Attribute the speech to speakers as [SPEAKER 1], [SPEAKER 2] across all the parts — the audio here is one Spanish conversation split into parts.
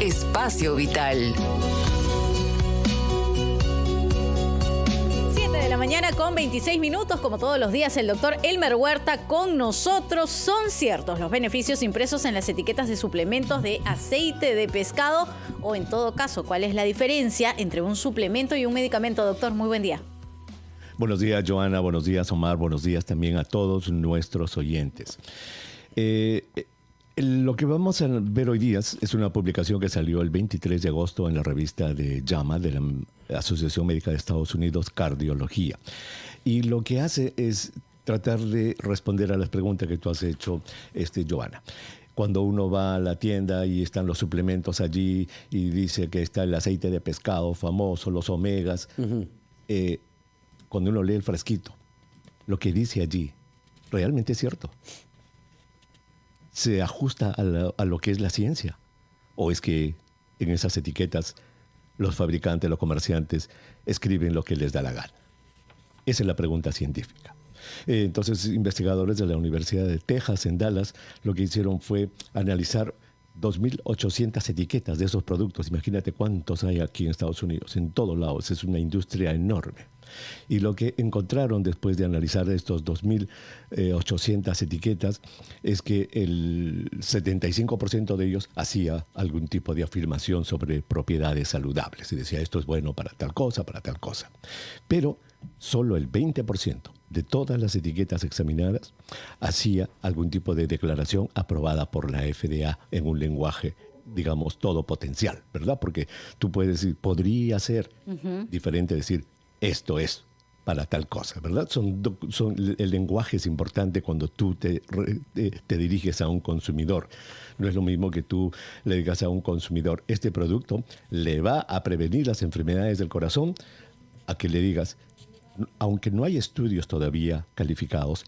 [SPEAKER 1] Espacio Vital. 7 de la mañana con 26 minutos, como todos los días, el doctor Elmer Huerta con nosotros. Son ciertos los beneficios impresos en las etiquetas de suplementos de aceite de pescado o en todo caso, ¿cuál es la diferencia entre un suplemento y un medicamento, doctor? Muy buen día.
[SPEAKER 2] Buenos días, Joana. Buenos días, Omar. Buenos días también a todos nuestros oyentes. Eh, lo que vamos a ver hoy día es una publicación que salió el 23 de agosto en la revista de JAMA, de la Asociación Médica de Estados Unidos, Cardiología. Y lo que hace es tratar de responder a las preguntas que tú has hecho, este, cuando uno va a la tienda y están los suplementos allí y dice que está el aceite de pescado famoso, los omegas, eh, cuando uno lee el fresquito, lo que dice allí, realmente es cierto se ajusta a, lo que es la ciencia? ¿O es que en esas etiquetas los fabricantes, los comerciantes escriben lo que les da la gana? Esa es la pregunta científica. Eh, entonces, investigadores de la Universidad de Texas en Dallas lo que hicieron fue analizar 2.800 etiquetas de esos productos. Imagínate cuántos hay aquí en Estados Unidos, en todos lados. Es una industria enorme. Y lo que encontraron después de analizar estos 2.800 etiquetas es que el 75% de ellos hacía algún tipo de afirmación sobre propiedades saludables. Y decía, esto es bueno para tal cosa, para tal cosa. Pero solo el 20% de todas las etiquetas examinadas hacía algún tipo de declaración aprobada por la FDA en un lenguaje digamos, todo potencial, ¿verdad? Porque tú puedes decir, podría ser diferente decir, esto es para tal cosa, ¿verdad? Son, el lenguaje es importante cuando tú te, diriges a un consumidor. No es lo mismo que tú le digas a un consumidor, este producto le va a prevenir las enfermedades del corazón, a que le digas, aunque no hay estudios todavía calificados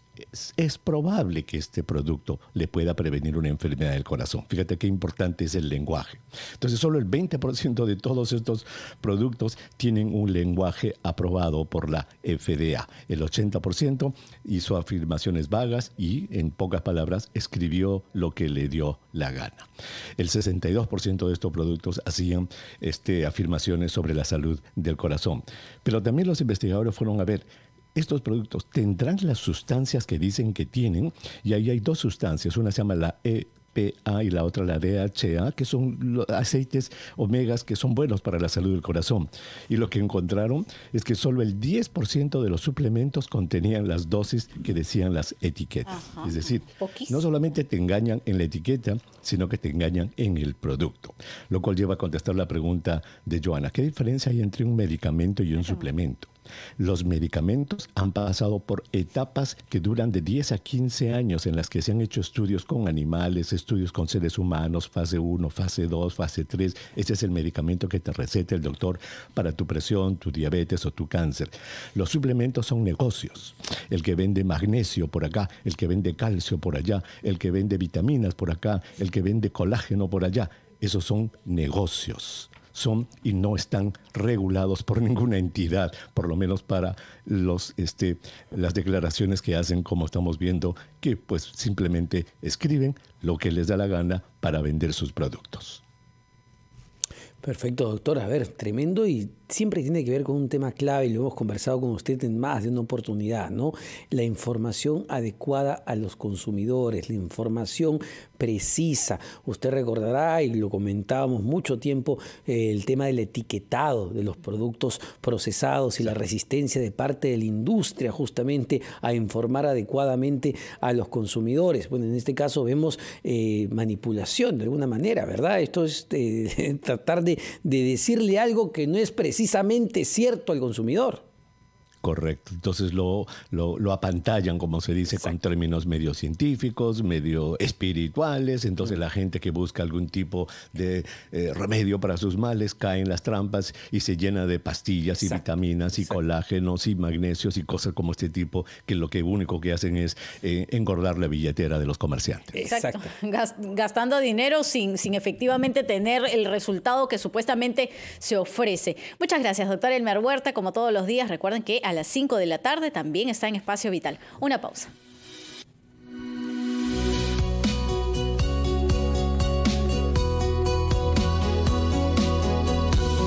[SPEAKER 2] es, probable que este producto le pueda prevenir una enfermedad del corazón. Fíjate qué importante es el lenguaje. Entonces, solo el 20% de todos estos productos tienen un lenguaje aprobado por la FDA. El 80% hizo afirmaciones vagas y, en pocas palabras, escribió lo que le dio la gana. El 62% de estos productos hacían este, afirmaciones sobre la salud del corazón. Pero también los investigadores fueron a ver estos productos tendrán las sustancias que dicen que tienen, y ahí hay dos sustancias, una se llama la EPA y la otra la DHA, que son aceites omegas que son buenos para la salud del corazón. Y lo que encontraron es que solo el 10% de los suplementos contenían las dosis que decían las etiquetas. es decir, no solamente te engañan en la etiqueta, sino que te engañan en el producto. Lo cual lleva a contestar la pregunta de Joana, ¿qué diferencia hay entre un medicamento y un suplemento? Los medicamentos han pasado por etapas que duran de 10 a 15 años en las que se han hecho estudios con animales, estudios con seres humanos, fase 1, fase 2, fase 3. Ese es el medicamento que te receta el doctor para tu presión, tu diabetes o tu cáncer. Los suplementos son negocios. El que vende magnesio por acá, el que vende calcio por allá, el que vende vitaminas por acá, el que vende colágeno por allá. Esos son negocios son y no están regulados por ninguna entidad, por lo menos para los, este, las declaraciones que hacen, como estamos viendo, que pues simplemente escriben lo que les da la gana para vender sus productos.
[SPEAKER 3] Perfecto, doctor. A ver, tremendo y siempre tiene que ver con un tema clave y lo hemos conversado con usted en más de una oportunidad, ¿no? La información adecuada a los consumidores, la información precisa. Usted recordará y lo comentábamos mucho tiempo eh, el tema del etiquetado de los productos procesados y la resistencia de parte de la industria justamente a informar adecuadamente a los consumidores. Bueno, en este caso vemos eh, manipulación de alguna manera, ¿verdad? Esto es eh, tratar de de, decirle algo que no es precisamente cierto al consumidor.
[SPEAKER 2] Correcto. Entonces lo, lo, lo apantallan, como se dice, con términos medio científicos, medio espirituales. Entonces la gente que busca algún tipo de eh, remedio para sus males cae en las trampas y se llena de pastillas y vitaminas y colágenos y magnesios y cosas como este tipo que lo que único que hacen es eh, engordar la billetera de los comerciantes. Exacto.
[SPEAKER 1] Gastando dinero sin, sin efectivamente tener el resultado que supuestamente se ofrece. Muchas gracias, doctor Elmer Huerta. Como todos los días, recuerden que a las 5 de la tarde también está en Espacio Vital. Una pausa.